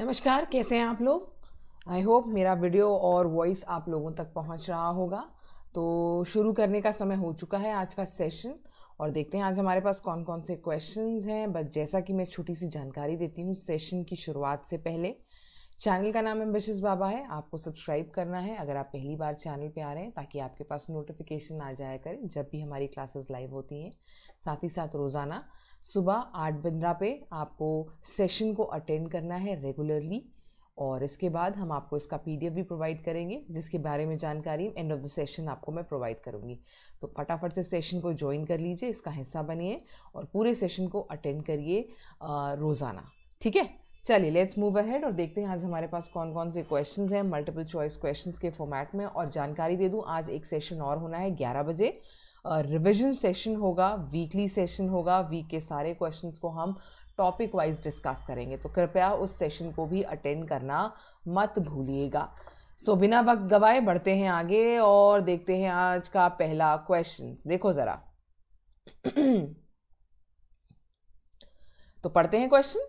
नमस्कार कैसे हैं आप लोग आई होप मेरा वीडियो और वॉइस आप लोगों तक पहुंच रहा होगा तो शुरू करने का समय हो चुका है आज का सेशन और देखते हैं आज हमारे पास कौन कौन से क्वेश्चंस हैं बस जैसा कि मैं छोटी सी जानकारी देती हूँ सेशन की शुरुआत से पहले चैनल का नाम एम्बिशियस बाबा है आपको सब्सक्राइब करना है अगर आप पहली बार चैनल पे आ रहे हैं ताकि आपके पास नोटिफिकेशन आ जाया करें जब भी हमारी क्लासेस लाइव होती हैं साथ ही साथ रोज़ाना सुबह आठ पंद्रह पे आपको सेशन को अटेंड करना है रेगुलरली और इसके बाद हम आपको इसका पीडीएफ भी प्रोवाइड करेंगे जिसके बारे में जानकारी एंड ऑफ द सेशन आपको मैं प्रोवाइड करूँगी तो फटाफट से सेशन को ज्वाइन कर लीजिए इसका हिस्सा बनिए और पूरे सेशन को अटेंड करिए रोज़ाना ठीक है चलिए लेट्स मूव अहेड और देखते हैं आज हमारे पास कौन कौन से क्वेश्चन हैं मल्टीपल चॉइस क्वेश्चन के फॉर्मेट में और जानकारी दे दूँ आज एक सेशन और होना है ग्यारह बजे रिविजन सेशन होगा वीकली सेशन होगा वीक के सारे क्वेश्चंस को हम टॉपिक वाइज डिस्कस करेंगे तो कृपया उस सेशन को भी अटेंड करना मत भूलिएगा सो so, बिना वक्त गवाए बढ़ते हैं आगे और देखते हैं आज का पहला क्वेश्चन देखो ज़रा तो पढ़ते हैं question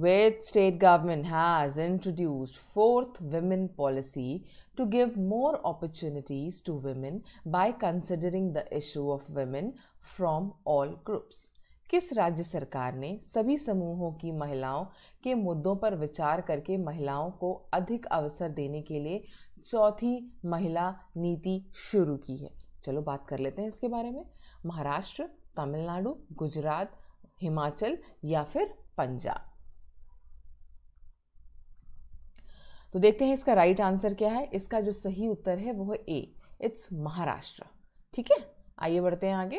with state government has introduced fourth women policy to give more opportunities to women by considering the issue of women from all groups किस राज्य सरकार ने सभी समूहों की महिलाओं के मुद्दों पर विचार करके महिलाओं को अधिक अवसर देने के लिए चौथी महिला नीति शुरू की है चलो बात कर लेते हैं इसके बारे में महाराष्ट्र तमिलनाडु गुजरात हिमाचल या फिर पंजाब तो देखते हैं इसका राइट आंसर क्या है इसका जो सही उत्तर है वो है ए इट्स महाराष्ट्र ठीक है आइए बढ़ते हैं आगे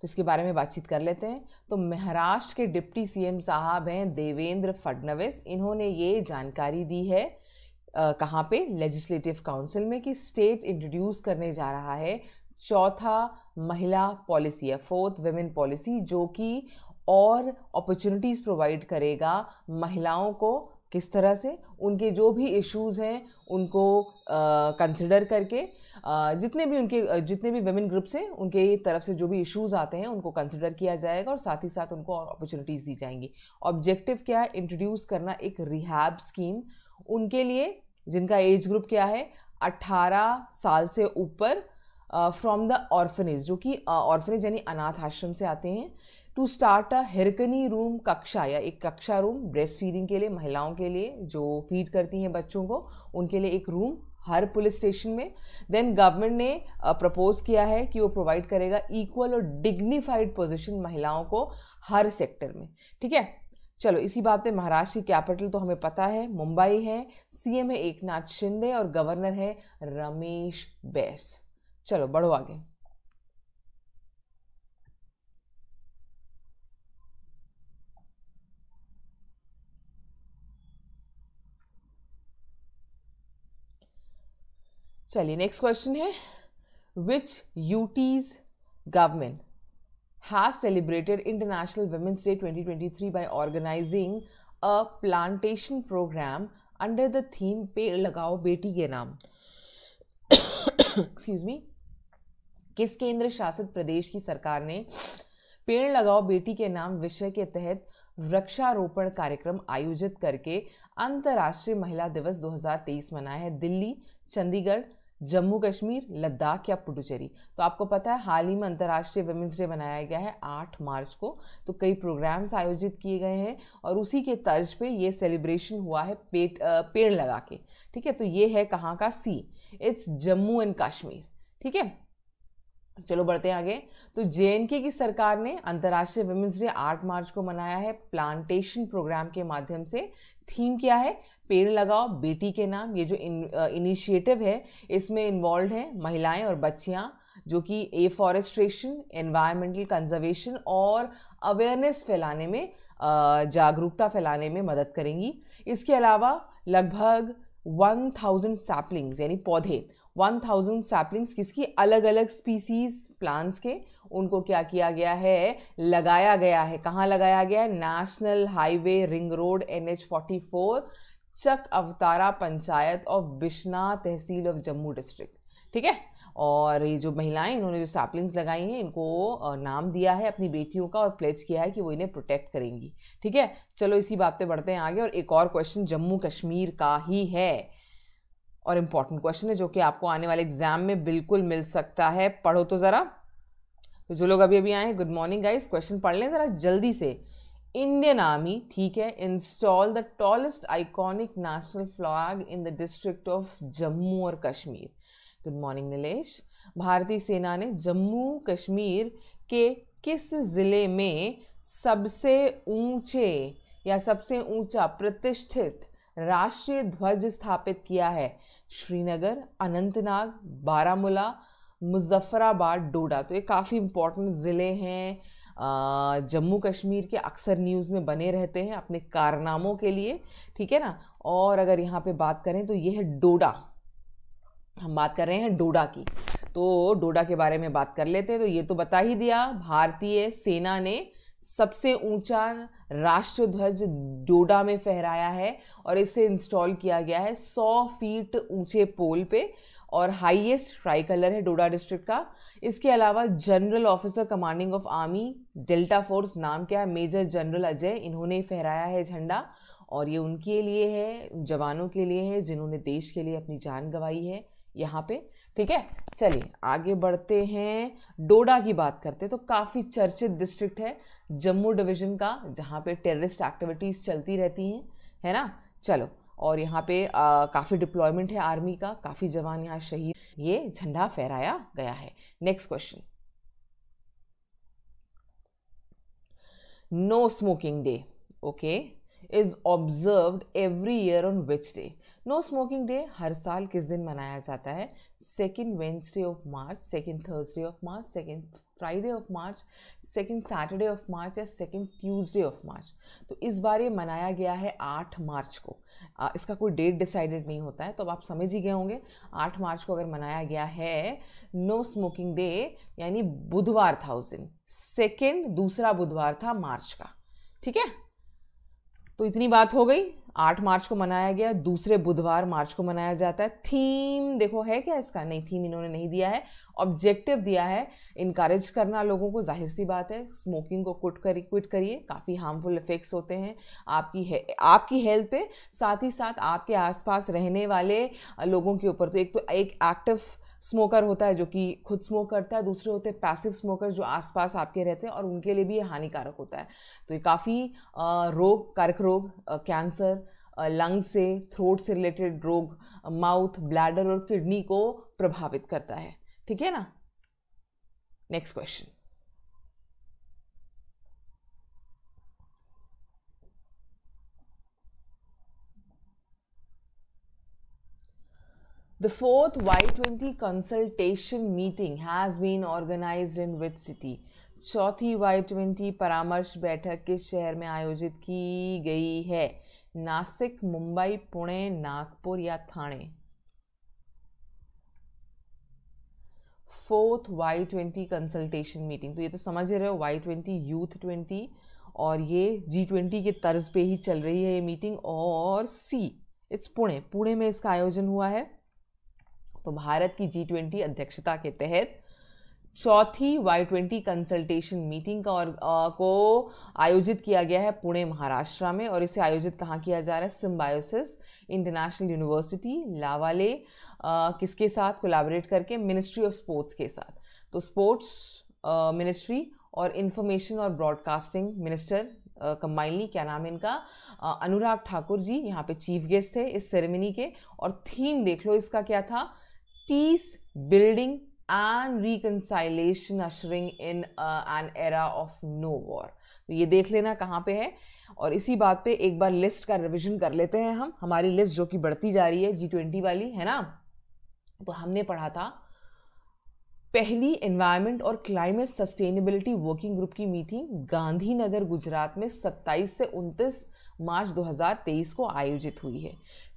तो इसके बारे में बातचीत कर लेते हैं तो महाराष्ट्र के डिप्टी सीएम साहब हैं देवेंद्र फडणवीस इन्होंने ये जानकारी दी है कहाँ पे लेजिस्लेटिव काउंसिल में कि स्टेट इंट्रोड्यूस करने जा रहा है चौथा महिला पॉलिसी या फोर्थ वेमेन पॉलिसी जो कि और अपॉर्चुनिटीज़ प्रोवाइड करेगा महिलाओं को किस तरह से उनके जो भी इश्यूज़ हैं उनको कंसिडर करके uh, जितने भी उनके जितने भी वेमेन ग्रुप्स हैं उनके तरफ से जो भी इश्यूज़ आते हैं उनको कंसिडर किया जाएगा और साथ ही साथ उनको और अपॉर्चुनिटीज़ दी जाएंगी ऑब्जेक्टिव क्या है इंट्रोड्यूस करना एक रिहैब स्कीम उनके लिए जिनका एज ग्रुप क्या है 18 साल से ऊपर फ्रॉम द ऑर्फनेज जो कि ऑर्फनेज यानी अनाथ आश्रम से आते हैं to start a Hirkani room कक्षा या एक कक्षा रूम ब्रेस्ट फीडिंग के लिए महिलाओं के लिए जो फीड करती हैं बच्चों को उनके लिए एक रूम हर पुलिस स्टेशन में देन गवर्नमेंट ने प्रपोज किया है कि वो प्रोवाइड करेगा इक्वल और डिग्निफाइड पोजिशन महिलाओं को हर सेक्टर में ठीक है चलो इसी बात पे महाराष्ट्र की कैपिटल तो हमें पता है मुंबई है सीएम है एकनाथ शिंदे और गवर्नर है रमेश बैस चलो बढ़ो आगे चलिए नेक्स्ट क्वेश्चन है which UTs government has celebrated international women's day 2023 by organising a plantation program under the theme Ped Lagao बेटी के नाम एक्सक्यूज मी किस केंद्र शासित प्रदेश की सरकार ने पेड़ लगाओ बेटी के नाम विषय के तहत वृक्षारोपण कार्यक्रम आयोजित करके अंतर्राष्ट्रीय महिला दिवस 2023 मनाया है दिल्ली चंडीगढ़ जम्मू कश्मीर लद्दाख या पुडुचेरी तो आपको पता है हाल ही में अंतर्राष्ट्रीय वेमेंस डे मनाया गया है 8 मार्च को तो कई प्रोग्राम्स आयोजित किए गए हैं और उसी के तर्ज पे ये सेलिब्रेशन हुआ है पेट पेड़ लगा के ठीक है तो ये है कहाँ का see it's Jammu and Kashmir ठीक है चलो बढ़ते हैं आगे तो जे की सरकार ने अंतर्राष्ट्रीय वुमेंस डे आठ मार्च को मनाया है प्लांटेशन प्रोग्राम के माध्यम से थीम क्या है पेड़ लगाओ बेटी के नाम ये जो इनिशिएटिव है इसमें इन्वॉल्व हैं महिलाएं और बच्चियां जो कि एफॉरेस्ट्रेशन एनवायरमेंटल कंजर्वेशन और अवेयरनेस फैलाने में जागरूकता फैलाने में मदद करेंगी इसके अलावा लगभग वन थाउजेंड सैपलिंग्स यानी पौधे वन थाउजेंड सैपलिंग्स किसकी अलग अलग स्पीसीज प्लांट्स के उनको क्या किया गया है लगाया गया है कहाँ लगाया गया है national highway ring road N H forty four Chak Avtara panchayat of Bishnah tehsil of Jammu district ठीक है और ये जो महिलाएं इन्होंने जो सैपलिंग्स लगाई हैं इनको नाम दिया है अपनी बेटियों का और प्लेज किया है कि वो इन्हें प्रोटेक्ट करेंगी ठीक है चलो इसी बात पे बढ़ते हैं आगे और एक और क्वेश्चन जम्मू कश्मीर का ही है और इम्पॉर्टेंट क्वेश्चन है जो कि आपको आने वाले एग्जाम में बिल्कुल मिल सकता है पढ़ो तो ज़रा तो जो लोग अभी अभी आए हैं गुड मॉर्निंग गाइस क्वेश्चन पढ़ लें ज़रा जल्दी से इंडियन आर्मी ठीक है install the tallest iconic national flag in the district of Jammu और कश्मीर गुड मॉर्निंग नीलेश भारतीय सेना ने जम्मू कश्मीर के किस ज़िले में सबसे ऊंचे या सबसे ऊंचा प्रतिष्ठित राष्ट्रीय ध्वज स्थापित किया है श्रीनगर अनंतनाग बारामूला मुजफ्फराबाद डोडा तो ये काफ़ी इम्पोर्टेंट ज़िले हैं जम्मू कश्मीर के अक्सर न्यूज़ में बने रहते हैं अपने कारनामों के लिए ठीक है ना और अगर यहाँ पे बात करें तो ये है डोडा हम बात कर रहे हैं डोडा की तो डोडा के बारे में बात कर लेते हैं तो ये तो बता ही दिया भारतीय सेना ने सबसे ऊंचा राष्ट्रध्वज डोडा में फहराया है और इसे इंस्टॉल किया गया है 100 फीट ऊंचे पोल पे और हाईएस्ट ट्राई कलर है डोडा डिस्ट्रिक्ट का इसके अलावा general officer commanding of army delta force नाम क्या है मेजर जनरल अजय इन्होंने फहराया है झंडा और ये उनके लिए है जवानों के लिए है जिन्होंने देश के लिए अपनी जान गंवाई है यहाँ पे ठीक है चलिए आगे बढ़ते हैं डोडा की बात करते हैं तो काफ़ी चर्चित डिस्ट्रिक्ट है जम्मू डिवीजन का जहाँ पे टेररिस्ट एक्टिविटीज़ चलती रहती हैं है ना चलो और यहाँ पे काफ़ी डिप्लॉयमेंट है आर्मी का काफ़ी जवान यहाँ शहीद ये झंडा फहराया गया है next question no smoking day okay is observed every year on which day no smoking day हर साल किस दिन मनाया जाता है second Wednesday of March second Thursday of March second Friday of March second Saturday of March या second Tuesday of March तो इस बार ये मनाया गया है आठ मार्च को आ, इसका कोई डेट डिसाइडेड नहीं होता है तो अब आप समझ ही गए होंगे आठ मार्च को अगर मनाया गया है नो स्मोकिंग डे यानी बुधवार था उस दिन सेकेंड दूसरा बुधवार था मार्च का ठीक है तो इतनी बात हो गई आठ मार्च को मनाया गया दूसरे बुधवार मार्च को मनाया जाता है थीम देखो है क्या इसका नहीं थीम इन्होंने नहीं दिया है ऑब्जेक्टिव दिया है इनक्रेज करना लोगों को जाहिर सी बात है स्मोकिंग को कुट करी क्विट करिए काफ़ी हार्मफुल इफ़ेक्ट्स होते हैं आपकी है आपकी हेल्थ पे साथ ही साथ आपके आसपास रहने वाले लोगों के ऊपर तो एक तो एक एक्टिव स्मोकर होता है जो कि खुद स्मोक करता है दूसरे होते हैं पैसिव स्मोकर जो आसपास आपके रहते हैं और उनके लिए भी ये हानिकारक होता है तो ये काफ़ी रोग कर्क रोग कैंसर लंग से थ्रोट से रिलेटेड रोग माउथ ब्लैडर और किडनी को प्रभावित करता है ठीक है ना next question The fourth Y20 consultation meeting has been organized in which city? चौथी Y20 परामर्श बैठक किस शहर में आयोजित की गई है नासिक मुंबई पुणे नागपुर या Thane fourth Y twenty consultation meeting तो ये तो समझ रहे हो वाई ट्वेंटी यूथ ट्वेंटी और ये जी ट्वेंटी के तर्ज पे ही चल रही है ये मीटिंग और सी इट्स पुणे पुणे में इसका आयोजन हुआ है तो भारत की जी ट्वेंटी अध्यक्षता के तहत चौथी वाई ट्वेंटी कंसल्टेशन मीटिंग का और आ, को आयोजित किया गया है पुणे महाराष्ट्र में और इसे आयोजित कहाँ किया जा रहा है सिम्बायोसिस इंटरनेशनल यूनिवर्सिटी लावाले आ, किसके साथ कोलाबरेट करके मिनिस्ट्री ऑफ स्पोर्ट्स के साथ तो स्पोर्ट्स मिनिस्ट्री और इंफॉर्मेशन और ब्रॉडकास्टिंग मिनिस्टर कंबाइनली क्या नाम है इनका अनुराग ठाकुर जी यहाँ पे चीफ गेस्ट थे इस सेरेमनी के और थीम देख लो इसका क्या था peace building and reconciliation ushering in an era of no war तो ये देख लेना कहाँ पे है और इसी बात पे एक बार लिस्ट का रिविजन कर लेते हैं हम हमारी लिस्ट जो कि बढ़ती जा रही है जी ट्वेंटी वाली है ना तो हमने पढ़ा था पहली एनवायरमेंट और क्लाइमेट सस्टेनेबिलिटी वर्किंग ग्रुप की मीटिंग गांधीनगर गुजरात में 27 से 29 मार्च 2023 को आयोजित हुई है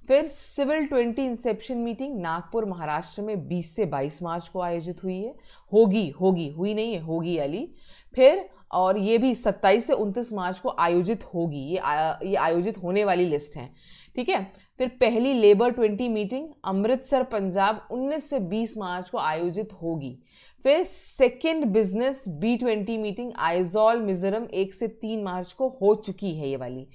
फिर civil 20 inception meeting Nagpur Maharashtra में 20 से 22 मार्च को आयोजित हुई है होगी होगी हुई नहीं है होगी अली फिर और ये भी 27 से 29 मार्च को आयोजित होगी ये आ, ये आयोजित होने वाली लिस्ट है ठीक है फिर पहली labour twenty meeting Amritsar Punjab 19 से 20 मार्च को आयोजित होगी फिर second business B twenty meeting Aizawl Mizoram एक से तीन मार्च को हो चुकी है ये वाली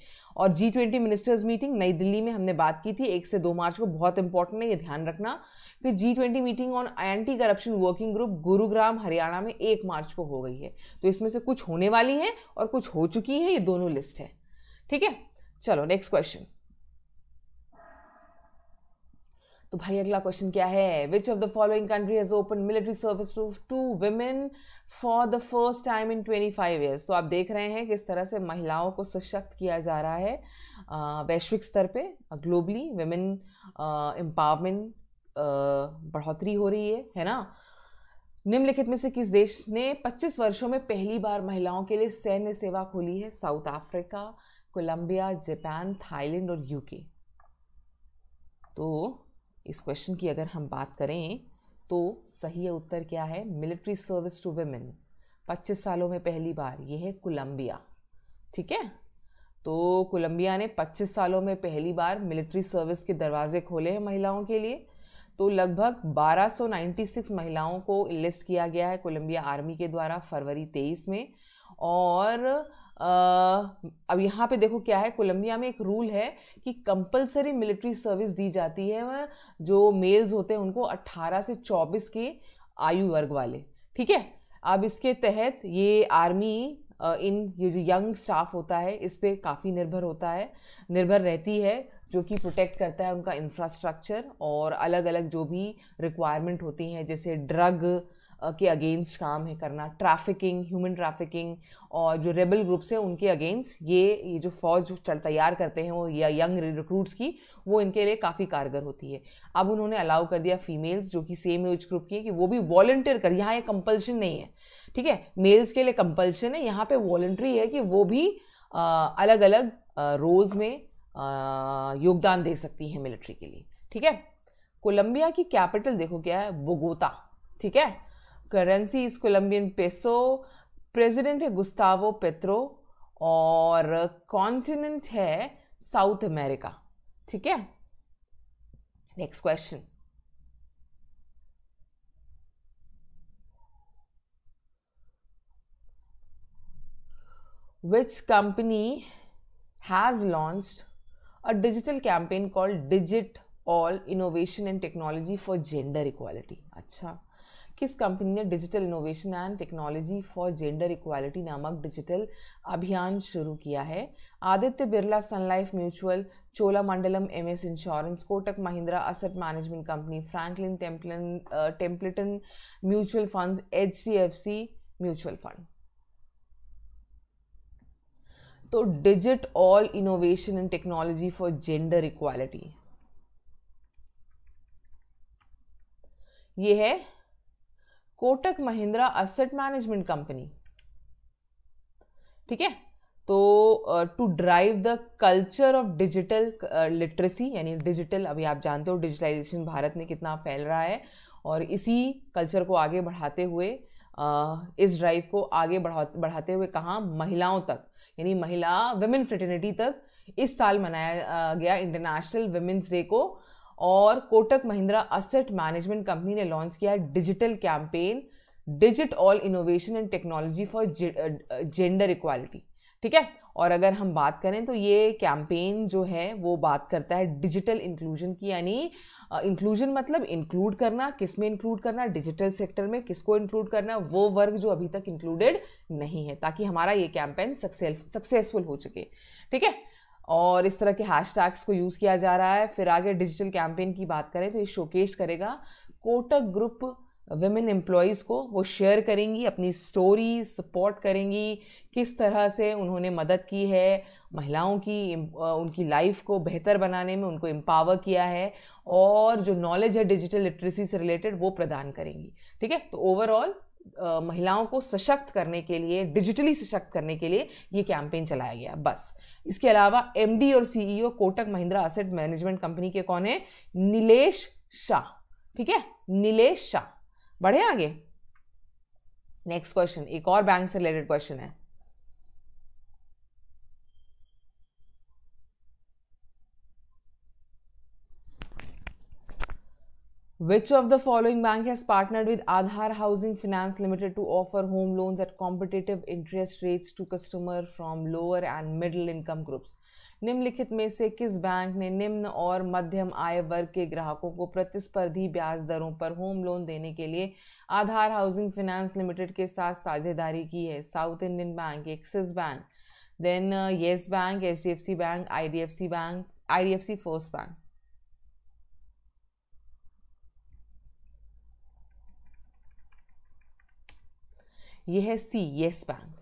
और जी ट्वेंटी मिनिस्टर्स मीटिंग नई दिल्ली में हमने बात की थी एक से दो मार्च को बहुत इंपॉर्टेंट है ये ध्यान रखना फिर G twenty meeting on anti corruption working group Gurugram Haryana में एक मार्च को हो गई है तो इसमें से कुछ होने वाली है और कुछ हो चुकी है ये दोनों लिस्ट है ठीक है चलो नेक्स्ट क्वेश्चन तो भाई अगला क्वेश्चन क्या है which of the following country has open military service to to women for the first time in twenty five years तो आप देख रहे हैं किस तरह से महिलाओं को सशक्त किया जा रहा है वैश्विक स्तर पे ग्लोबली वुमेन एम्पावरमेंट बढ़ोतरी हो रही है है ना निम्नलिखित में से किस देश ने 25 वर्षों में पहली बार महिलाओं के लिए सैन्य सेवा खोली है South Africa Colombia Japan Thailand और यूके तो इस क्वेश्चन की अगर हम बात करें तो सही उत्तर क्या है मिलिट्री सर्विस टू वेमेन 25 सालों में पहली बार ये है कोलंबिया ठीक है तो कोलंबिया ने 25 सालों में पहली बार मिलिट्री सर्विस के दरवाजे खोले हैं महिलाओं के लिए तो लगभग 1296 महिलाओं को लिस्ट किया गया है कोलंबिया आर्मी के द्वारा फरवरी 23 में और अब यहाँ पे देखो क्या है कोलंबिया में एक रूल है कि कंपलसरी मिलिट्री सर्विस दी जाती है जो मेल्स होते हैं उनको 18 से 24 के आयु वर्ग वाले ठीक है अब इसके तहत ये आर्मी इन ये जो यंग स्टाफ होता है इस पर काफ़ी निर्भर होता है निर्भर रहती है जो कि प्रोटेक्ट करता है उनका इंफ्रास्ट्रक्चर और अलग अलग जो भी रिक्वायरमेंट होती हैं जैसे ड्रग के अगेंस्ट काम है करना ट्रैफिकिंग ह्यूमन ट्रैफिकिंग और जो रेबल ग्रुप्स हैं उनके अगेंस्ट ये ये जो फौज तैयार करते हैं वो या यंग रिक्रूट्स की वो इनके लिए काफ़ी कारगर होती है अब उन्होंने अलाउ कर दिया फीमेल्स जो कि सेम एज ग्रुप की कि वो भी वॉल्टियर कर यहाँ ये कंपल्शन नहीं है ठीक है मेल्स के लिए कंपल्शन है यहाँ पर वॉल्ट्री है कि वो भी अलग अलग रोल्स में योगदान दे सकती हैं मिलिट्री के लिए ठीक है कोलंबिया की कैपिटल देखो क्या है बोगोता ठीक है currency is Colombian peso president है गुस्तावो पेत्रो और कॉन्टिनेंट है साउथ अमेरिका ठीक है next question which company has launch a digital campaign called digit all innovation and technology for gender equality अच्छा किस कंपनी ने digital innovation and technology for gender equality नामक डिजिटल अभियान शुरू किया है Aditya Birla sun life mutual Mandalam M S insurance Kotak Mahindra asset management company Franklin Templeton Templeton mutual fund H D F C mutual fund तो digit all innovation and technology for gender equality ये है Kotak Mahindra asset management company ठीक है तो to drive the culture of digital literacy यानी digital अभी आप जानते हो डिजिटलाइजेशन भारत में कितना फैल रहा है और इसी कल्चर को आगे बढ़ाते हुए uh, इस ड्राइव को आगे बढ़ा बढ़ाते हुए कहाँ महिलाओं तक यानी महिला वेमेन फ्रेटर्निटी तक इस साल मनाया गया इंटरनेशनल वेमेंस डे को और Kotak Mahindra asset management company ने लॉन्च किया है digital campaign digit all innovation and technology for gender equality ठीक है और अगर हम बात करें तो ये कैंपेन जो है वो बात करता है डिजिटल इंक्लूजन की यानी इंक्लूजन uh, मतलब इंक्लूड करना किस में इंक्लूड करना डिजिटल सेक्टर में किसको इंक्लूड करना वो वर्ग जो अभी तक इंक्लूडेड नहीं है ताकि हमारा ये कैंपेन सक्सेसफुल हो सके ठीक है और इस तरह के हैश टैग्स को यूज़ किया जा रहा है फिर आगे डिजिटल कैंपेन की बात करें तो ये शोकेश करेगा कोटक ग्रुप वेमेन एम्प्लॉयज़ को वो शेयर करेंगी अपनी स्टोरी सपोर्ट करेंगी किस तरह से उन्होंने मदद की है महिलाओं की उनकी लाइफ को बेहतर बनाने में उनको एम्पावर किया है और जो नॉलेज है डिजिटल लिटरेसी से रिलेटेड वो प्रदान करेंगी ठीक है तो ओवरऑल महिलाओं को सशक्त करने के लिए डिजिटली सशक्त करने के लिए ये कैंपेन चलाया गया बस इसके अलावा एमडी और CEO e Kotak Mahindra asset management company के कौन है नीलेश शाह ठीक है नीलेश शाह बढ़े आगे नेक्स्ट क्वेश्चन एक और बैंक से रिलेटेड क्वेश्चन है Which of the following bank has partnered with Aadhar Housing Finance Limited to offer home loans at competitive interest rates to customer from lower and middle income groups? निम्नलिखित में से किस bank ने निम्न और मध्यम आय वर्ग के ग्राहकों को प्रतिस्पर्धी ब्याज दरों पर होम लोन देने के लिए आधार हाउसिंग फाइनेंस लिमिटेड के साथ साझेदारी की है South Indian bank Axis bank then Yes bank H bank I bank I first bank ये है सी येस बैंक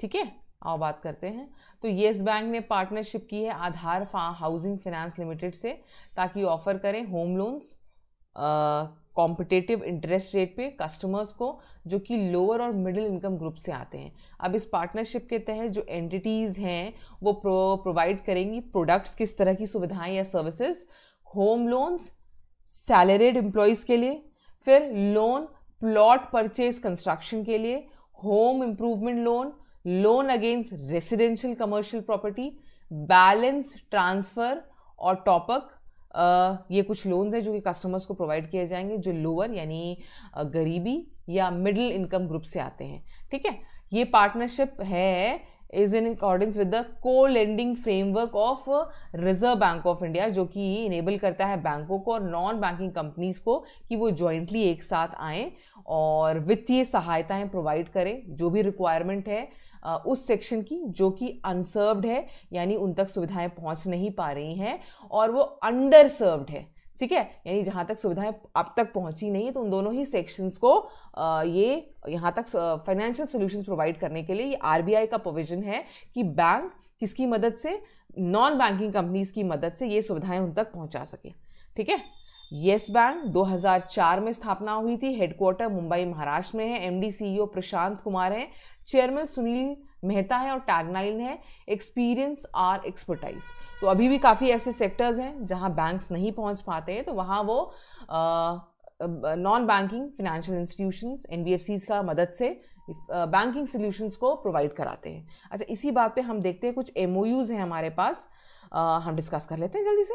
ठीक है आओ बात करते हैं तो येस बैंक ने पार्टनरशिप की है आधार हाउसिंग फाइनेंस लिमिटेड से ताकि ऑफर करें home loans competitive interest rate पे कस्टमर्स को जो कि लोअर और मिडिल इनकम ग्रुप से आते हैं अब इस पार्टनरशिप के तहत जो एंटिटीज़ हैं वो प्रो, प्रोवाइड करेंगी प्रोडक्ट्स किस तरह की सुविधाएं या services home loans salaried employees के लिए फिर लोन प्लॉट परचेज कंस्ट्रक्शन के लिए home improvement loan loan against residential commercial property balance transfer और टॉपअप ये कुछ लोन्स हैं जो कि कस्टमर्स को प्रोवाइड किए जाएंगे जो लोअर यानी गरीबी या मिडिल इनकम ग्रुप से आते हैं ठीक है ये पार्टनरशिप है is in accordings with the co lending framework of Reserve Bank of India जो कि इनेबल करता है बैंकों को और नॉन बैंकिंग कंपनीज को कि वो जॉइंटली एक साथ आएँ और वित्तीय सहायताएं प्रोवाइड करें जो भी रिक्वायरमेंट है uh, उस सेक्शन की जो कि अनसर्व्ड है यानी उन तक सुविधाएं पहुंच नहीं पा रही हैं और वो अंडर सर्व्ड है ठीक है यानी जहाँ तक सुविधाएं अब तक पहुँची नहीं है तो उन दोनों ही सेक्शंस को ये यहाँ तक फाइनेंशियल सोल्यूशन प्रोवाइड करने के लिए ये आर का प्रोविजन है कि बैंक किसकी मदद से नॉन बैंकिंग कंपनीज की मदद से ये सुविधाएं उन तक पहुँचा सके ठीक है येस बैंक 2004 में स्थापना हुई थी हेडक्वार्टर मुंबई महाराष्ट्र में है MD CEO e Prashant Kumar हैं चेयरमैन सुनील मेहता है और टैगनाइल है एक्सपीरियंस आर एक्सपर्टाइज तो अभी भी काफ़ी ऐसे सेक्टर्स हैं जहाँ बैंक्स नहीं पहुँच पाते हैं तो वहाँ वो नॉन बैंकिंग फिनेंशियल इंस्टीट्यूशंस एन का मदद से बैंकिंग uh, को प्रोवाइड कराते हैं अच्छा इसी बात पे हम देखते हैं कुछ एम हैं हमारे पास uh, हम डिस्कस कर लेते हैं जल्दी से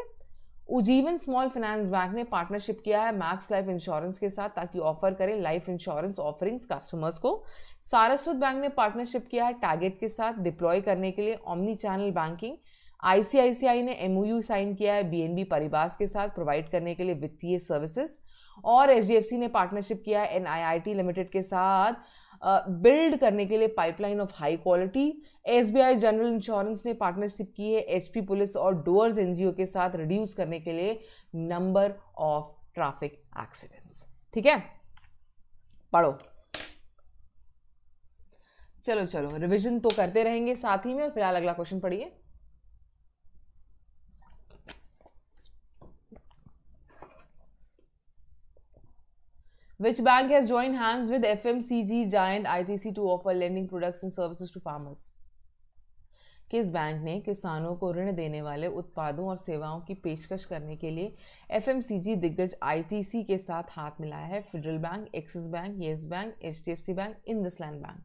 उजीवन स्मॉल फाइनेंस बैंक ने पार्टनरशिप किया है मैक्स लाइफ इंश्योरेंस के साथ ताकि ऑफर करें लाइफ इंश्योरेंस ऑफरिंग्स कस्टमर्स को सारस्वत बैंक ने पार्टनरशिप किया है टारगेट के साथ डिप्लॉय करने के लिए ओमनी चैनल बैंकिंग आईसीआईसीआई ने एमओयू साइन किया है बीएनबी परिवास के साथ प्रोवाइड करने के लिए वित्तीय सर्विसेज और एच ने पार्टनरशिप किया एन लिमिटेड के साथ बिल्ड करने के लिए pipeline of high quality S general insurance ने पार्टनरशिप की है एच पुलिस और डोअर्स एनजीओ के साथ रिड्यूस करने के लिए नंबर ऑफ ट्रैफिक एक्सीडेंट्स ठीक है पढ़ो चलो चलो रिवीजन तो करते रहेंगे साथ ही में फिलहाल अगला क्वेश्चन पढ़िए which bank has joined hands with FMCG giant ITC to offer lending products and services to farmers? किस बैंक ने किसानों को ऋण देने वाले उत्पादों और सेवाओं की पेशकश करने के लिए जी दिग्गज सी के साथ हाथ मिलाया है federal bank Axis bank Yes bank C bank IndusInd bank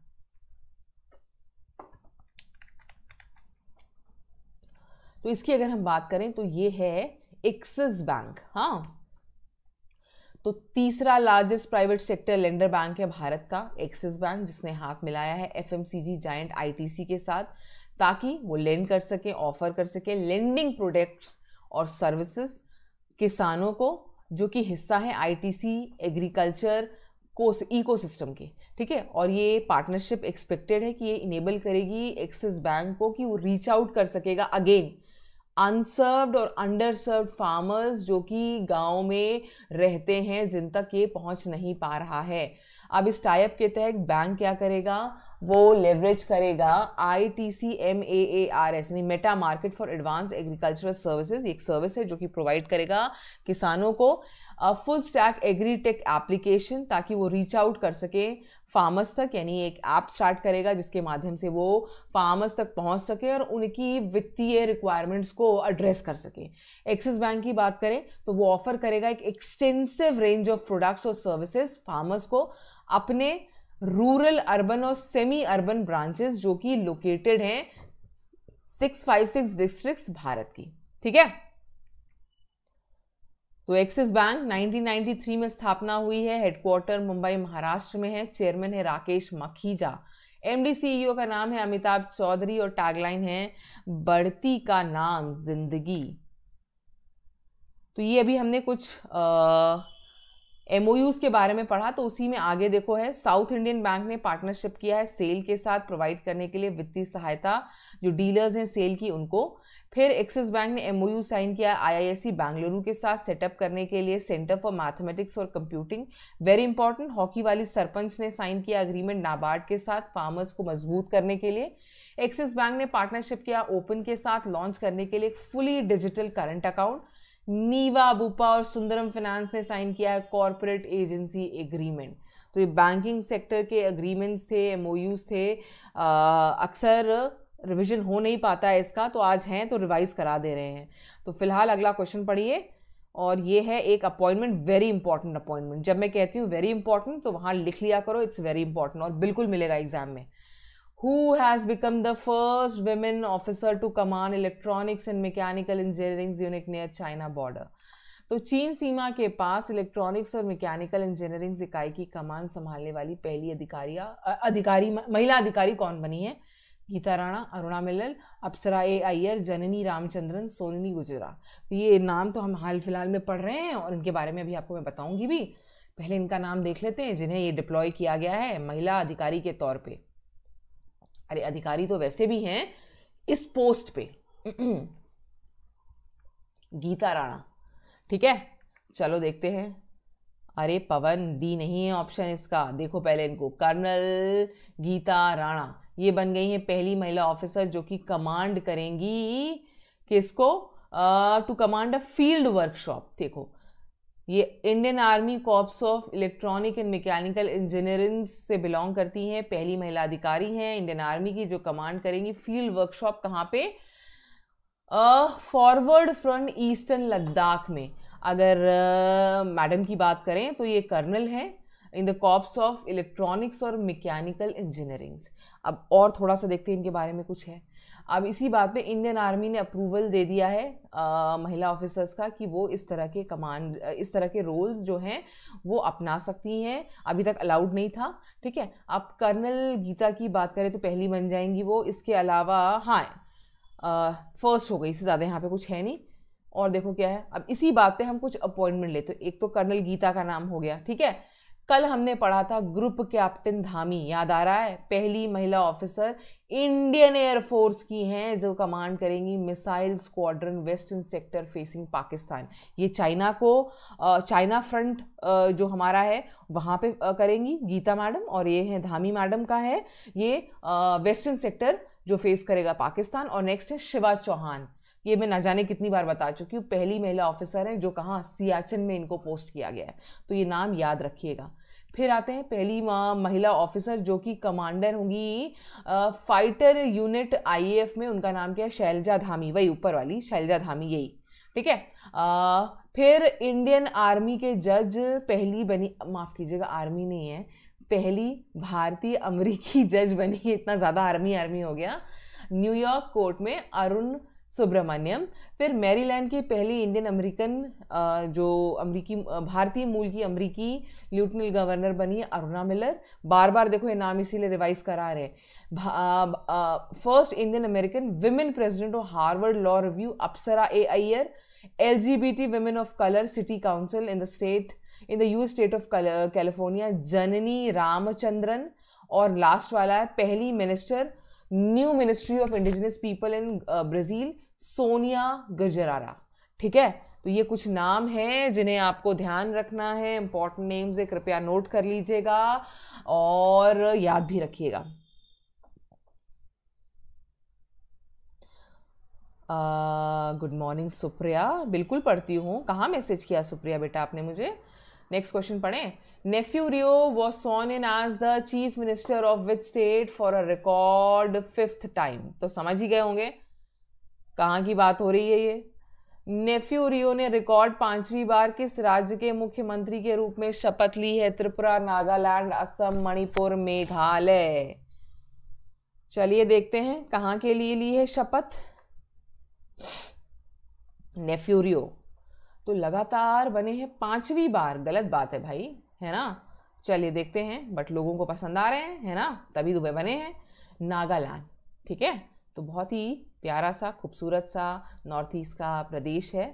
तो इसकी अगर हम बात करें तो ये है एक्सिस बैंक हाँ तो तीसरा largest private sector lender bank है भारत का एक्सिस बैंक जिसने हाथ मिलाया है F M C G I T C के साथ ताकि वो लेंड कर सके ऑफर कर सके लेंडिंग प्रोडक्ट्स और सर्विसेज किसानों को जो कि हिस्सा है आई टी सी एग्रीकल्चर कोस इकोसिस्टम के ठीक है और ये पार्टनरशिप एक्सपेक्टेड है कि ये इनेबल करेगी एक्सिस बैंक को कि वो रीच आउट कर सकेगा अगेन अनसर्व्ड और अंडरसर्व्ड फार्मर्स जो कि गांव में रहते हैं जिन तक ये पहुंच नहीं पा रहा है अब इस टाइप के तहत बैंक क्या करेगा वो लेवरेज करेगा I T C M A A R S यानी meta market for advance agricultural services एक सर्विस है जो कि प्रोवाइड करेगा किसानों को full stack agri tech application ताकि वो रीच आउट कर सके फार्मर्स तक यानी एक ऐप स्टार्ट करेगा जिसके माध्यम से वो फार्मर्स तक पहुंच सके और उनकी वित्तीय रिक्वायरमेंट्स को एड्रेस कर सके एक्सिस बैंक की बात करें तो वो ऑफर करेगा एक एक्सटेंसिव रेंज ऑफ प्रोडक्ट्स और सर्विसेज फार्मर्स को अपने रूरल अर्बन और सेमी अर्बन ब्रांचेस जो कि लोकेटेड हैं 656 डिस्ट्रिक्ट्स भारत की ठीक है तो एक्सिस बैंक 1993 में स्थापना हुई है हेडक्वार्टर मुंबई महाराष्ट्र में है चेयरमैन है Rakesh Makhija MD CEO e का नाम है अमिताभ चौधरी और टैगलाइन है बढ़ती का नाम जिंदगी तो ये अभी हमने कुछ आ, एम के बारे में पढ़ा तो उसी में आगे देखो है साउथ इंडियन बैंक ने पार्टनरशिप किया है सेल के साथ प्रोवाइड करने के लिए वित्तीय सहायता जो डीलर्स हैं सेल की उनको फिर एक्सिस बैंक ने एमओयू साइन किया है आईआईएससी बेंगलुरु e के साथ सेटअप करने के लिए सेंटर फॉर मैथमेटिक्स और कंप्यूटिंग वेरी इंपॉर्टेंट हॉकी वाली सरपंच ने साइन किया अग्रीमेंट नाबार्ड के साथ फार्मर्स को मजबूत करने के लिए एक्सिस बैंक ने पार्टनरशिप किया ओपन के साथ लॉन्च करने के लिए एक fully digital current account Niva Bupa और सुंदरम फाइनेंस ने साइन किया है कॉरपोरेट एजेंसी एग्रीमेंट तो ये बैंकिंग सेक्टर के एग्रीमेंट्स थे एम थे अक्सर रिविजन हो नहीं पाता है इसका तो आज हैं तो रिवाइज करा दे रहे हैं तो फिलहाल अगला क्वेश्चन पढ़िए और ये है एक अपॉइंटमेंट वेरी इंपॉर्टेंट अपॉइंटमेंट जब मैं कहती हूँ वेरी इंपॉर्टेंट तो वहाँ लिख लिया करो इट्स वेरी इंपॉर्टेंट और बिल्कुल मिलेगा एग्जाम में who has become the first women officer to command electronics and mechanical engineering unit near China border. तो चीन सीमा के पास इलेक्ट्रॉनिक्स और मैकेनिकल इंजीनियरिंग इकाई की कमान संभालने वाली पहली अधिकारिया अधिकारी महिला अधिकारी कौन बनी है गीता राणा अरुणा मिलल अप्सरा ए अय्यर जननी रामचंद्रन सोननी गुजरा तो ये नाम तो हम हाल फिलहाल में पढ़ रहे हैं और इनके बारे में अभी आपको मैं बताऊंगी भी पहले इनका नाम देख लेते हैं जिन्हें ये डिप्लॉय किया गया है महिला अधिकारी के तौर पर अरे अधिकारी तो वैसे भी हैं इस पोस्ट पे गीता राणा ठीक है चलो देखते हैं अरे पवन डी नहीं है ऑप्शन इसका देखो पहले इनको कर्नल गीता राणा ये बन गई है पहली महिला ऑफिसर जो कि कमांड करेंगी किसको to command a field workshop देखो ये Indian Army corps of electronic and mechanical engineering से बिलोंग करती हैं पहली महिला अधिकारी हैं इंडियन आर्मी की जो कमांड करेंगी फील्ड वर्कशॉप कहाँ पे फॉरवर्ड फ्रंट ईस्टर्न लद्दाख में अगर uh, मैडम की बात करें तो ये कर्नल हैं in the corps of electronics और मैकेनिकल इंजीनियरिंग्स अब और थोड़ा सा देखते हैं इनके बारे में कुछ है अब इसी बात पे इंडियन आर्मी ने अप्रूवल दे दिया है आ, महिला ऑफिसर्स का कि वो इस तरह के कमांड इस तरह के रोल्स जो हैं वो अपना सकती हैं अभी तक अलाउड नहीं था ठीक है अब कर्नल गीता की बात करें तो पहली बन जाएंगी वो इसके अलावा हाँ फर्स्ट हो गई इससे ज़्यादा यहाँ पर कुछ है नहीं और देखो क्या है अब इसी बात पे हम कुछ अपॉइंटमेंट लेते तो एक तो कर्नल गीता का नाम हो गया ठीक है कल हमने पढ़ा था ग्रुप कैप्टन धामी याद आ रहा है पहली महिला ऑफिसर इंडियन एयरफोर्स की हैं जो कमांड करेंगी missile squadron western sector facing Pakistan ये चाइना को चाइना फ्रंट जो हमारा है वहाँ पे करेंगी गीता मैडम और ये है धामी मैडम का है ये वेस्टर्न सेक्टर जो फेस करेगा पाकिस्तान और नेक्स्ट है शिवा चौहान ये मैं ना जाने कितनी बार बता चुकी हूँ पहली महिला ऑफिसर हैं जो कहाँ सियाचिन में इनको पोस्ट किया गया है तो ये नाम याद रखिएगा फिर आते हैं पहली महिला ऑफिसर जो कि कमांडर होंगी फाइटर यूनिट आईएएफ में उनका नाम क्या है शैलजा धामी वही ऊपर वाली शैलजा धामी यही ठीक है फिर इंडियन आर्मी के जज पहली बनी माफ़ कीजिएगा आर्मी नहीं है पहली भारतीय अमरीकी जज बनी इतना ज़्यादा आर्मी आर्मी हो गया न्यूयॉर्क कोर्ट में अरुण सुब्रमण्यम फिर मैरीलैंड की पहली इंडियन अमेरिकन जो अमेरिकी भारतीय मूल की अमेरिकी ल्यूटनल गवर्नर बनी है अरुणा मिलर बार बार देखो ये नाम इसीलिए रिवाइज करा रहे हैं first Indian American women president of Harvard Law Review Apsara A Iyer L G B T women of colour city council in the state in the U state of California Janani Ramachandran और लास्ट वाला है पहली minister new ministry of indigenous people in Brazil Sonia Guajajara ठीक है तो ये कुछ नाम हैं जिन्हें आपको ध्यान रखना है इंपॉर्टेंट नेम्स है कृपया नोट कर लीजिएगा और याद भी रखिएगा गुड मॉर्निंग सुप्रिया बिल्कुल पढ़ती हूँ कहाँ मैसेज किया सुप्रिया बेटा आपने मुझे नेक्स्ट क्वेश्चन पढ़े Neiphiu Rio was sworn in as the chief minister of which state for a record fifth time तो समझ ही गए होंगे कहाँ की बात हो रही है ये नेफ्यू रियो ने रिकॉर्ड पांचवी बार किस राज्य के मुख्यमंत्री के रूप में शपथ ली है त्रिपुरा नागालैंड असम मणिपुर मेघालय चलिए देखते हैं कहाँ के लिए ली है शपथ नेफ्यूरियो तो लगातार बने हैं पांचवी बार गलत बात है भाई है ना चलिए देखते हैं बट लोगों को पसंद आ रहे हैं है ना तभी दुबे बने हैं नागालैंड ठीक है तो बहुत ही प्यारा सा खूबसूरत सा नॉर्थ ईस्ट का प्रदेश है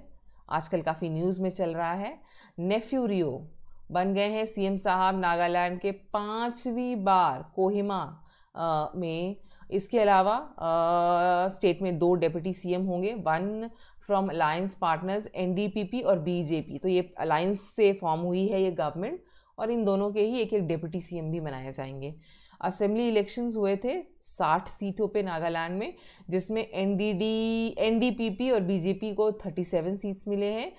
आजकल काफ़ी न्यूज़ में चल रहा है नेफ्यू रियो बन गए हैं सीएम साहब नागालैंड के पांचवी बार कोहिमा में इसके अलावा स्टेट में दो डेप्यूटी सीएम होंगे one from alliance partners NDPP और बीजेपी तो ये अलायंस से फॉर्म हुई है ये गवर्नमेंट और इन दोनों के ही एक एक डेप्यूटी सीएम भी बनाए जाएंगे असेंबली इलेक्शंस हुए थे 60 सीटों पे नागालैंड में जिसमें एनडीडी एनडीपीपी और बीजेपी को 37 सीट्स मिले हैं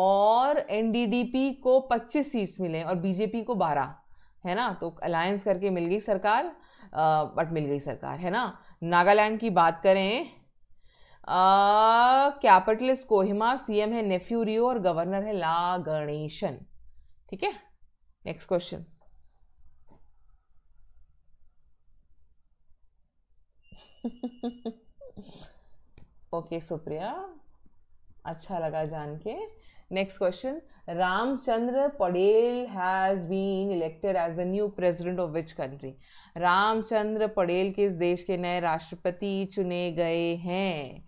और एनडीडीपी को 25 सीट्स मिले हैं और बीजेपी को बारह है ना तो अलायंस करके मिल गई सरकार बट मिल गई सरकार है ना नागालैंड की बात करें कैपिटलिस्ट कोहिमा सीएम है नेफ्यूरियो और गवर्नर है ला गणेशन ठीक है नेक्स्ट क्वेश्चन ओके सुप्रिया अच्छा लगा जान के next question Ramchandra Paudel has been elected as the new president of which country Ramchandra Paudel इस देश के नए राष्ट्रपति चुने गए हैं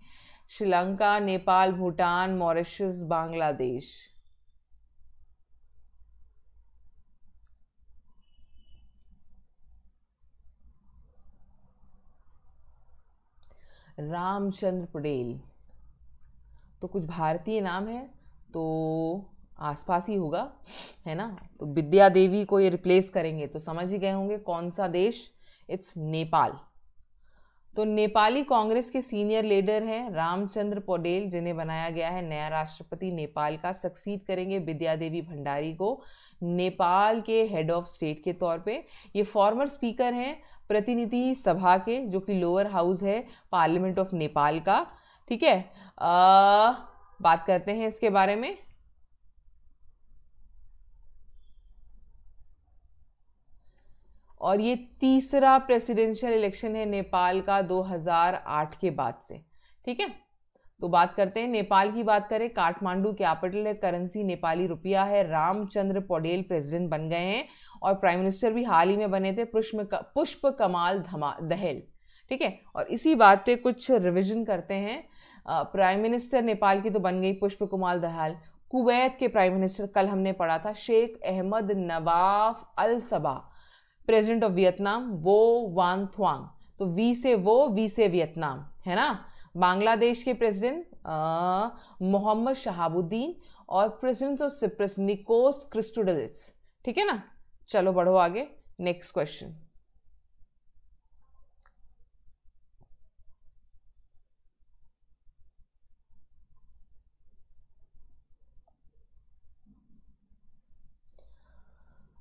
श्रीलंका नेपाल भूटान मॉरिशस बांग्लादेश रामचंद्र पडेल तो कुछ भारतीय नाम है तो आसपास ही होगा है ना तो विद्या देवी को ये रिप्लेस करेंगे तो समझ ही गए होंगे कौन सा देश इट्स नेपाल तो नेपाली कांग्रेस के सीनियर लीडर हैं रामचंद्र पौडेल जिन्हें बनाया गया है नया राष्ट्रपति नेपाल का सक्सीड करेंगे विद्या देवी भंडारी को नेपाल के हेड ऑफ स्टेट के तौर पे ये फॉर्मर स्पीकर हैं प्रतिनिधि सभा के जो कि लोअर हाउस है पार्लियामेंट ऑफ नेपाल का ठीक है आ, बात करते हैं इसके बारे में और ये तीसरा प्रेसिडेंशियल इलेक्शन है नेपाल का 2008 के बाद से ठीक है तो बात करते हैं नेपाल की बात करें काठमांडू कैपिटल है करेंसी नेपाली रुपया है रामचंद्र पौडेल प्रेसिडेंट बन गए हैं और प्राइम मिनिस्टर भी हाल ही में बने थे पुष्प पुष्प कमाल धमा दहल ठीक है और इसी बात पे कुछ रिविजन करते हैं प्राइम मिनिस्टर नेपाल की तो बन गई पुष्प कुमार दहाल कुवैत के प्राइम मिनिस्टर कल हमने पढ़ा था Sheikh Ahmad Nawaf Al Sabah president of Vietnam Vo Van थ्वांग तो वी से वो वी से वियतनाम है ना बांग्लादेश के प्रेसिडेंट मोहम्मद शहाबुद्दीन और president of Cyprus Nikos Christodoulides ठीक है ना चलो बढ़ो आगे next question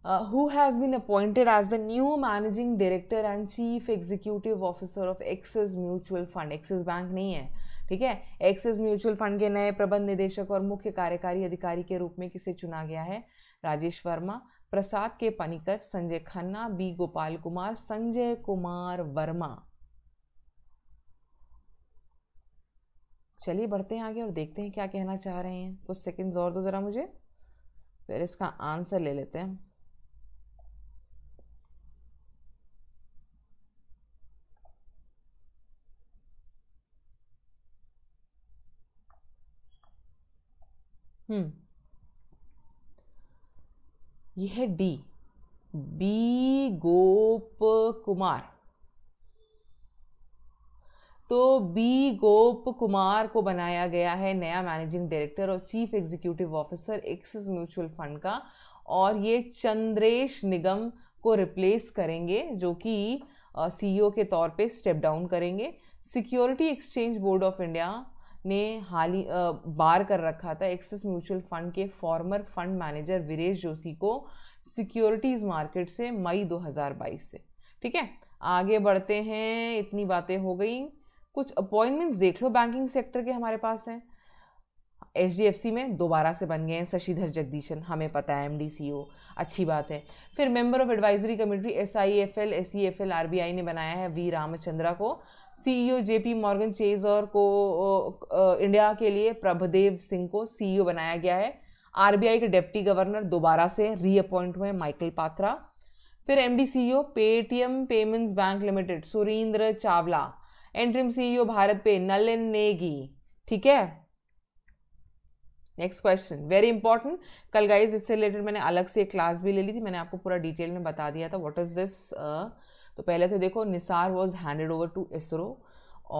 uh, who has been appointed as the new managing director and chief executive officer of Axis mutual fund Axis bank नहीं है ठीक है Axis म्यूचुअल फंड के नए प्रबंध निदेशक और मुख्य कार्यकारी अधिकारी के रूप में किसे चुना गया है राजेश वर्मा प्रसाद के पनिकर संजय खन्ना बी गोपाल कुमार संजय कुमार वर्मा चलिए बढ़ते हैं आगे और देखते हैं क्या कहना चाह रहे हैं कुछ सेकंड्स और दो ज़रा मुझे फिर इसका आंसर ले लेते हैं हम्म है डी बी गोप कुमार तो बी गोप कुमार को बनाया गया है नया मैनेजिंग डायरेक्टर और chief executive officer Axis mutual fund का और ये चंद्रेश निगम को रिप्लेस करेंगे जो कि सीईओ e के तौर पे स्टेप डाउन करेंगे security exchange board of India ने हाल ही बार कर रखा था एक्सिस म्यूचुअल फंड के former fund manager Viresh Joshi को सिक्योरिटीज़ मार्केट से मई 2022 से ठीक है आगे बढ़ते हैं इतनी बातें हो गई कुछ अपॉइंटमेंट्स देख लो बैंकिंग सेक्टर के हमारे पास हैं एच डी एफ सी में दोबारा से बन गए हैं शशिधर जगदीशन हमें पता है एम डी सी ओ अच्छी बात है फिर member of advisory committee S I F L S C F L R B I ने बनाया है वी रामचंद्रा को सीईओ जेपी मॉर्गन चेजर को इंडिया के लिए प्रभदेव सिंह को सीईओ e बनाया गया है आरबीआई के डिप्टी गवर्नर दोबारा से रीअपॉइंट हुए माइकल पात्रा फिर M D O Paytm Payments Bank Limited Surendra Chawla interim CEO e BharatPe Nalin Negi ठीक है नेक्स्ट क्वेश्चन वेरी इंपॉर्टेंट कल गाइज इससे रिलेटेड मैंने अलग से एक क्लास भी ले ली थी मैंने आपको पूरा डिटेल में बता दिया था व्हाट इज दिस तो पहले तो देखो NISAR was handed over to ISRO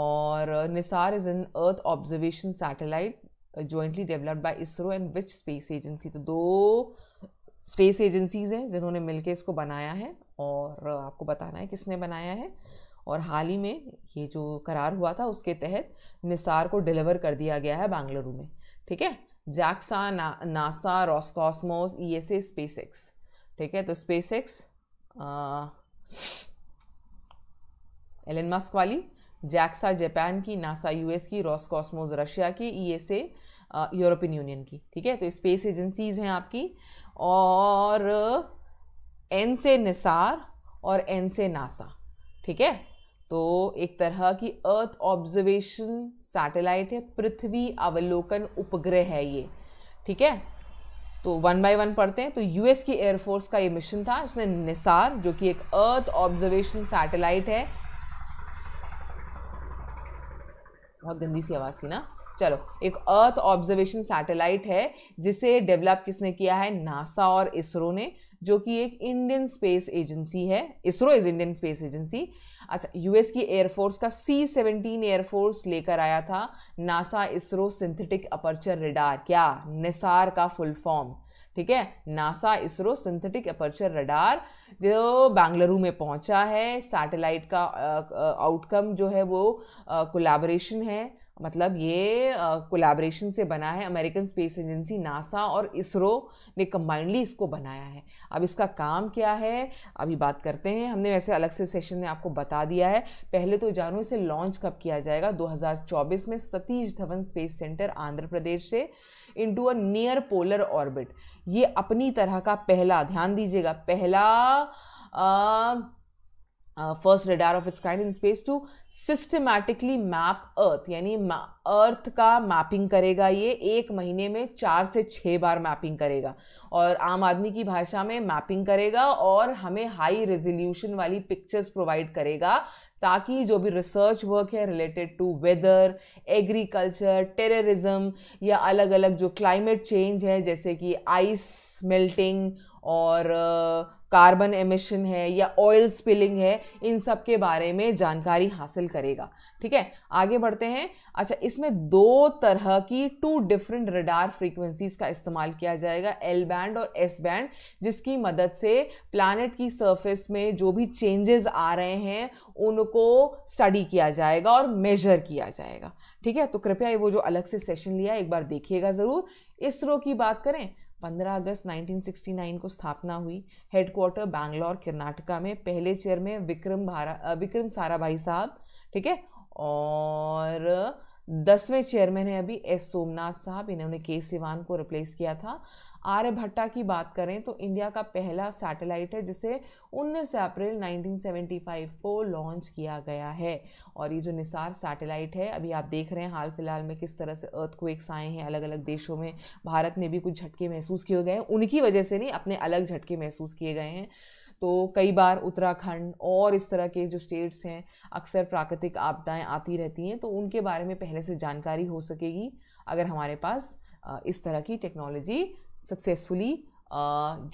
और NISAR is in earth observation satellite jointly developed by ISRO and which space agency तो दो स्पेस एजेंसीज़ हैं जिन्होंने मिलकर इसको बनाया है और आपको बताना है किसने बनाया है और हाल ही में ये जो करार हुआ था उसके तहत निसार को डिलीवर कर दिया गया है बेंगलुरु में ठीक है जैक्सा ना NASA Roscosmos E S A SpaceX ठीक है तो स्पेस एक्स एलन मस्क वाली जैक्सा जापान की नासा यूएस की रॉस कॉस्मोज रशिया की E S A European Union की ठीक है तो स्पेस एजेंसीज हैं आपकी और एन से निसार और एन से नासा ठीक है तो एक तरह की अर्थ ऑब्जर्वेशन सैटेलाइट है पृथ्वी अवलोकन उपग्रह है ये ठीक है तो वन बाय वन पढ़ते हैं तो यूएस की एयरफोर्स का ये मिशन था उसने निसार जो कि एक अर्थ ऑब्जर्वेशन सैटेलाइट है बहुत गंदी सी आवाज़ थी ना चलो एक अर्थ ऑब्जर्वेशन सैटेलाइट है जिसे डेवलप किसने किया है नासा और इसरो ने जो कि एक इंडियन स्पेस एजेंसी है ISRO is Indian space agency अच्छा यूएस की एयरफोर्स का सी सेवनटीन एयरफोर्स लेकर आया था NASA ISRO synthetic aperture radar क्या निसार का फुल फॉर्म ठीक है NASA ISRO synthetic aperture radar जो बेंगलुरु में पहुंचा है सैटेलाइट का आउटकम जो है वो कोलैबोरेशन है मतलब ये कोलैबोरेशन से बना है अमेरिकन स्पेस एजेंसी नासा और इसरो ने कम्बाइंडली इसको बनाया है अब इसका काम क्या है अभी बात करते हैं हमने वैसे अलग से सेशन में आपको बता दिया है पहले तो जानो इसे लॉन्च कब किया जाएगा 2024 में सतीश धवन स्पेस सेंटर आंध्र प्रदेश से into a near polar orbit ये अपनी तरह का पहला ध्यान दीजिएगा पहला uh, first radar of its its in space to systematically map earth यानी अर्थ का मैपिंग करेगा ये एक महीने में चार से छः बार मैपिंग करेगा और आम आदमी की भाषा में मैपिंग करेगा और हमें हाई रेजोल्यूशन वाली पिक्चर्स प्रोवाइड करेगा ताकि जो भी रिसर्च वर्क है related to weather agriculture terrorism या अलग अलग जो क्लाइमेट चेंज है जैसे कि आइस मेल्टिंग और कार्बन एमिशन है या ऑयल स्पिलिंग है इन सब के बारे में जानकारी हासिल करेगा ठीक है आगे बढ़ते हैं अच्छा इसमें दो तरह की टू डिफरेंट रडार फ्रीक्वेंसीज़ का इस्तेमाल किया जाएगा एल बैंड और एस बैंड जिसकी मदद से प्लानट की सर्फेस में जो भी चेंजेस आ रहे हैं उन को स्टडी किया जाएगा और मेजर किया जाएगा ठीक है तो कृपया ये वो जो अलग से सेशन लिया एक बार देखिएगा ज़रूर इसरो की बात करें 15 अगस्त 1969 को स्थापना हुई हेडक्वार्टर बैंगलोर कर्नाटका में पहले चेयर में विक्रम भारा विक्रम साराभाई साहब ठीक है और दसवें चेयरमैन है अभी एस सोमनाथ साहब इन्होंने के सिवान को रिप्लेस किया था आर्य भट्टा की बात करें तो इंडिया का पहला सैटेलाइट है जिसे 19 अप्रैल 1975 को लॉन्च किया गया है और ये जो निसार सैटेलाइट है अभी आप देख रहे हैं हाल फिलहाल में किस तरह से अर्थक्वेक्स आए हैं अलग अलग देशों में भारत में भी कुछ झटके महसूस किए गए हैं उनकी वजह से नहीं अपने अलग झटके महसूस किए गए हैं तो कई बार उत्तराखंड और इस तरह के जो स्टेट्स हैं अक्सर प्राकृतिक आपदाएं आती रहती हैं तो उनके बारे में पहले से जानकारी हो सकेगी अगर हमारे पास इस तरह की टेक्नोलॉजी सक्सेसफुली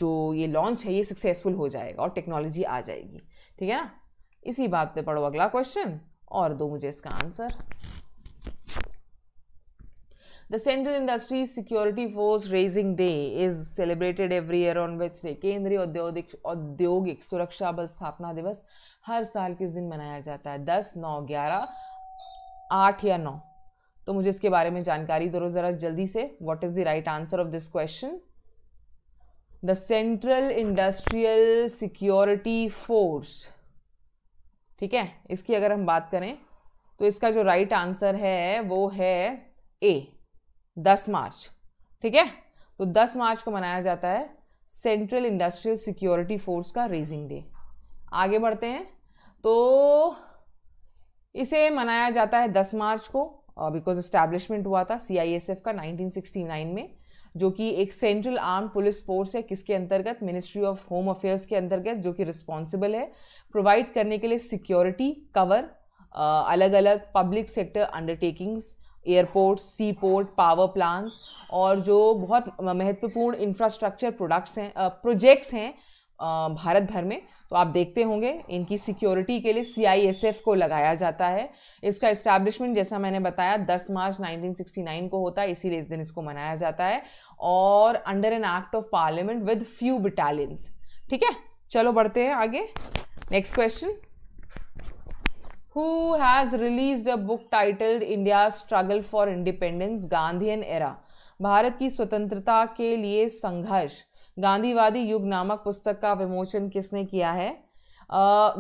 जो ये लॉन्च है ये सक्सेसफुल हो जाएगा और टेक्नोलॉजी आ जाएगी ठीक है ना इसी बात पे पढ़ो अगला क्वेश्चन और दो मुझे इसका answer The Central Industries Security Force Raising Day is celebrated every year on Wednesday. केंद्रीय औद्योगिक औद्योगिक सुरक्षा बल स्थापना दिवस हर साल किस दिन मनाया जाता है दस नौ ग्यारह आठ या नौ तो मुझे इसके बारे में जानकारी दो ज़रा जल्दी से what is the right answer of this question the central industrial security force ठीक है इसकी अगर हम बात करें तो इसका जो राइट right आंसर है वो है ए दस मार्च ठीक है तो दस मार्च को मनाया जाता है सेंट्रल इंडस्ट्रियल सिक्योरिटी फोर्स का रेजिंग डे आगे बढ़ते हैं तो इसे मनाया जाता है दस मार्च को बिकॉज इस्टेब्लिशमेंट हुआ था एफ का नाइन में जो कि एक सेंट्रल आर्म पुलिस फोर्स है किसके अंतर्गत मिनिस्ट्री ऑफ होम अफेयर्स के अंतर्गत जो कि रिस्पॉन्सिबल है प्रोवाइड करने के लिए सिक्योरिटी कवर अलग अलग public sector undertakings airport sea port power plants और जो बहुत महत्वपूर्ण इंफ्रास्ट्रक्चर प्रोडक्ट्स हैं प्रोजेक्ट्स हैं भारत भर में तो आप देखते होंगे इनकी सिक्योरिटी के लिए सी को लगाया जाता है इसका इस्टेब्लिशमेंट जैसा मैंने बताया 10 मार्च 1969 को होता है इसीलिए इस दिन इसको मनाया जाता है और under an act of parliament with few battalions ठीक है चलो बढ़ते हैं आगे next question who has released a book titled India's Struggle for Independence Gandhian Era Bharat की स्वतंत्रता के लिए संघर्ष गांधीवादी युग नामक पुस्तक का विमोचन किसने किया है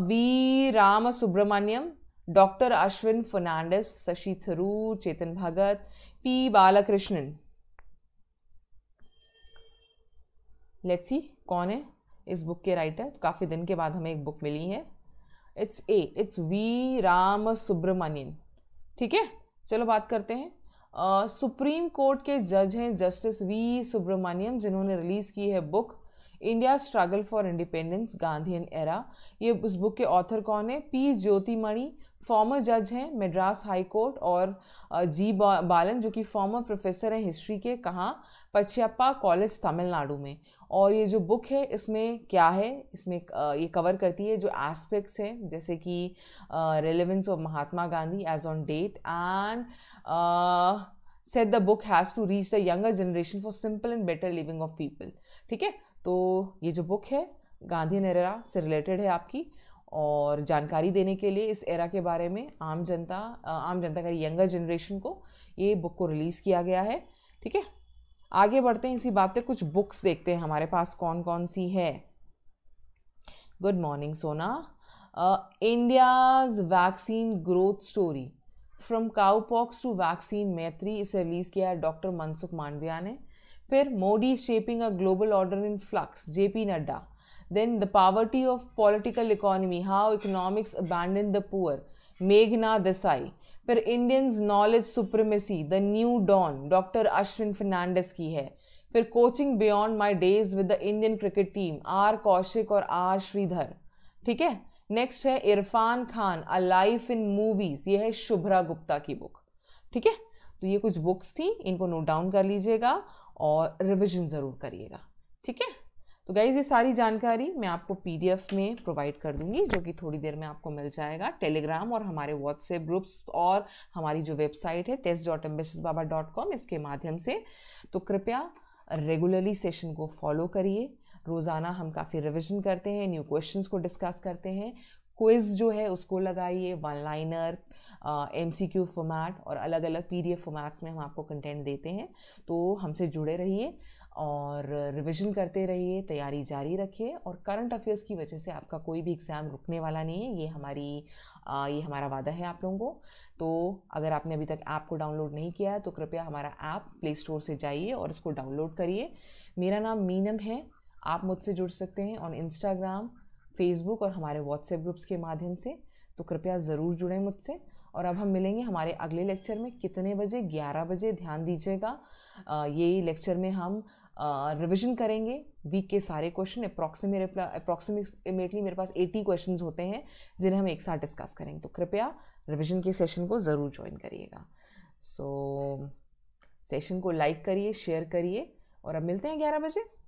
V Ram Subramaniam doctor Ashwin Fernandes Shashi Tharoor Chetan Bhagat P Balakrishnan let's see कौन है इस बुक के राइटर तो काफ़ी दिन के बाद हमें एक बुक मिली है it's a it's V Ram Subramanian ठीक है चलो बात करते हैं सुप्रीम uh, कोर्ट के जज हैं जस्टिस वी सुब्रमण्यम जिन्होंने रिलीज़ की है book India struggle for independence Gandhi era ये उस बुक के ऑथर कौन है पी ज्योतिमणि फॉर्मर जज हैं मद्रास हाई कोर्ट और जी बालन जो कि फॉर्मर प्रोफेसर हैं हिस्ट्री के कहाँ पचयप्पा कॉलेज तमिलनाडु में और ये जो बुक है इसमें क्या है इसमें ये कवर करती है जो एस्पेक्ट्स हैं जैसे कि relevance of Mahatma Gandhi as on date and set the book has to reach the younger generation for simple and better living of people ठीक है तो ये जो बुक है गांधी नेहरा से रिलेटेड है आपकी और जानकारी देने के लिए इस एरा के बारे में आम जनता आम जनता का यंगर जनरेशन को ये बुक को रिलीज़ किया गया है ठीक है आगे बढ़ते हैं इसी बात पे कुछ बुक्स देखते हैं हमारे पास कौन कौन सी है good morning Sona India's vaccine growth story from cowpox to vaccine Maitri इसे रिलीज़ किया है डॉक्टर मनसुख मांडविया ने फिर Modi shaping a global order in flux JP Nadda Then the poverty of political economy, how economics abandoned the poor. Meghna Desai. फिर Indians knowledge supremacy the new dawn doctor Ashwin Fernandes की है फिर coaching beyond my days with the Indian cricket team R Kaushik और R Sridhar ठीक है next है Irfan Khan a life in movies ये है शुभ्रा गुप्ता की बुक ठीक है तो ये कुछ बुक्स थी इनको नोट डाउन कर लीजिएगा और रिविजन ज़रूर करिएगा ठीक है तो गाइज़ ये सारी जानकारी मैं आपको पीडीएफ में प्रोवाइड कर दूंगी जो कि थोड़ी देर में आपको मिल जाएगा टेलीग्राम और हमारे व्हाट्सएप ग्रुप्स और हमारी जो वेबसाइट है test dot embes baba dot com इसके माध्यम से तो कृपया रेगुलरली सेशन को फॉलो करिए रोज़ाना हम काफ़ी रिविजन करते हैं न्यू क्वेश्चन को डिस्कस करते हैं क्विज़ जो है उसको लगाइए one liner M C Q format और अलग अलग पी डी एफ फॉर्मेट्स में हम आपको कंटेंट देते हैं तो हमसे जुड़े रहिए और रिविज़न करते रहिए तैयारी जारी रखिए और करंट अफेयर्स की वजह से आपका कोई भी एग्ज़ाम रुकने वाला नहीं है ये हमारी ये हमारा वादा है आप लोगों को तो अगर आपने अभी तक ऐप को डाउनलोड नहीं किया है तो कृपया हमारा ऐप प्ले स्टोर से जाइए और इसको डाउनलोड करिए मेरा नाम मीनम है आप मुझसे जुड़ सकते हैं ऑन इंस्टाग्राम फेसबुक और हमारे व्हाट्सएप ग्रुप्स के माध्यम से तो कृपया ज़रूर जुड़ें मुझसे और अब हम मिलेंगे हमारे अगले लेक्चर में कितने बजे 11 बजे ध्यान दीजिएगा ये लेक्चर में हम रिविजन करेंगे वीक के सारे क्वेश्चन अप्रॉक्सीमेट अप्रॉक्सीमेटली मेरे पास 80 क्वेश्चंस होते हैं जिन्हें हम एक साथ डिस्कस करेंगे तो कृपया रिविजन के सेशन को ज़रूर ज्वाइन करिएगा सो so, सेशन को लाइक करिए शेयर करिए और अब मिलते हैं ग्यारह बजे